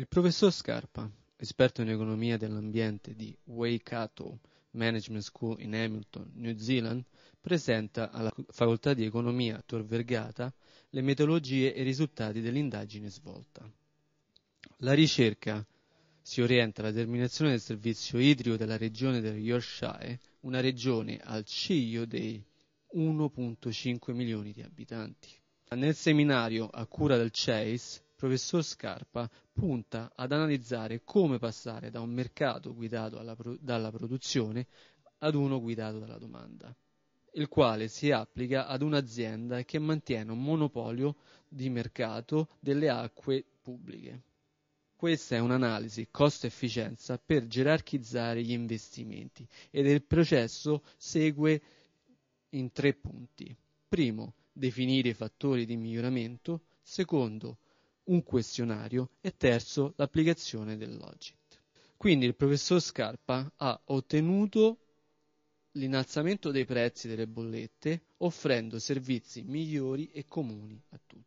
Il professor Scarpa, esperto in economia dell'ambiente di Waikato Management School in Hamilton, New Zealand, presenta alla Facoltà di Economia Tor Vergata le metodologie e i risultati dell'indagine svolta. La ricerca si orienta alla determinazione del servizio idrico della regione del Yorkshire, una regione al ciglio dei 1.5 milioni di abitanti. Nel seminario a cura del Chase, professor Scarpa punta ad analizzare come passare da un mercato guidato pro- dalla produzione ad uno guidato dalla domanda, il quale si applica ad un'azienda che mantiene un monopolio di mercato delle acque pubbliche. Questa è un'analisi costo-efficienza per gerarchizzare gli investimenti ed il processo segue in tre punti. Primo, definire i fattori di miglioramento. Secondo, un questionario e terzo l'applicazione del logit. Quindi il professor Scarpa ha ottenuto l'innalzamento dei prezzi delle bollette offrendo servizi migliori e comuni a tutti.